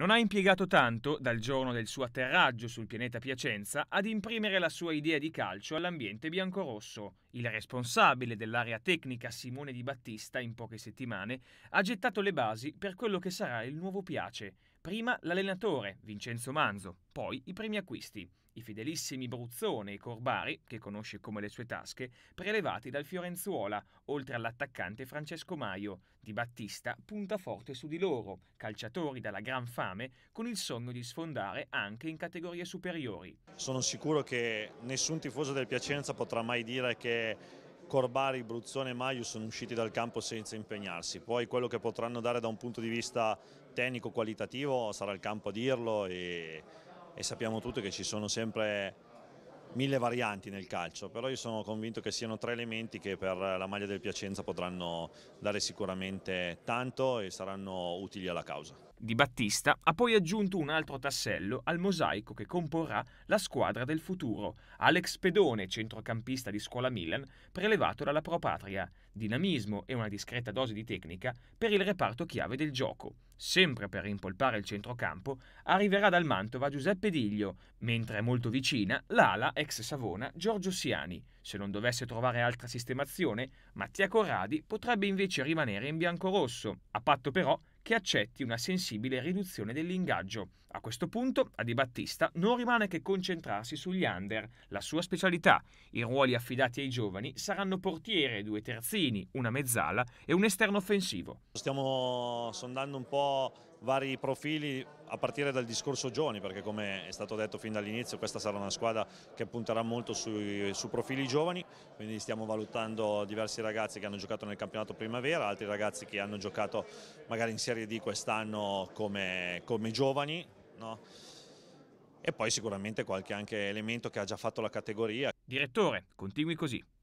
Non ha impiegato tanto, dal giorno del suo atterraggio sul pianeta Piacenza, ad imprimere la sua idea di calcio all'ambiente biancorosso. Il responsabile dell'area tecnica Simone Di Battista, in poche settimane, ha gettato le basi per quello che sarà il nuovo Piace, Prima l'allenatore, Vincenzo Manzo, poi i primi acquisti, i fidelissimi Bruzzone e Corbari, che conosce come le sue tasche, prelevati dal Fiorenzuola, oltre all'attaccante Francesco Maio. Di Battista punta forte su di loro, calciatori dalla gran fame, con il sogno di sfondare anche in categorie superiori. Sono sicuro che nessun tifoso del Piacenza potrà mai dire che Corbari, Bruzzone e Maio sono usciti dal campo senza impegnarsi, poi quello che potranno dare da un punto di vista tecnico-qualitativo sarà il campo a dirlo e, e sappiamo tutti che ci sono sempre mille varianti nel calcio, però io sono convinto che siano tre elementi che per la maglia del Piacenza potranno dare sicuramente tanto e saranno utili alla causa. Di Battista ha poi aggiunto un altro tassello al mosaico che comporrà la squadra del futuro, Alex Pedone, centrocampista di scuola Milan, prelevato dalla Pro Patria, dinamismo e una discreta dose di tecnica per il reparto chiave del gioco. Sempre per rimpolpare il centrocampo, arriverà dal Mantova Giuseppe Diglio, mentre è molto vicina l'ala ex Savona Giorgio Siani. Se non dovesse trovare altra sistemazione, Mattia Corradi potrebbe invece rimanere in biancorosso, a patto però che che accetti una sensibile riduzione dell'ingaggio. A questo punto a Di Battista non rimane che concentrarsi sugli under, la sua specialità. I ruoli affidati ai giovani saranno portiere, due terzini, una mezzala e un esterno offensivo. Stiamo sondando un po' vari profili a partire dal discorso giovani perché come è stato detto fin dall'inizio questa sarà una squadra che punterà molto sui, su profili giovani quindi stiamo valutando diversi ragazzi che hanno giocato nel campionato primavera altri ragazzi che hanno giocato magari in Serie serie D quest'anno come, come, giovani. No? E poi sicuramente qualche anche elemento che ha già fatto la categoria. Direttore, continui così.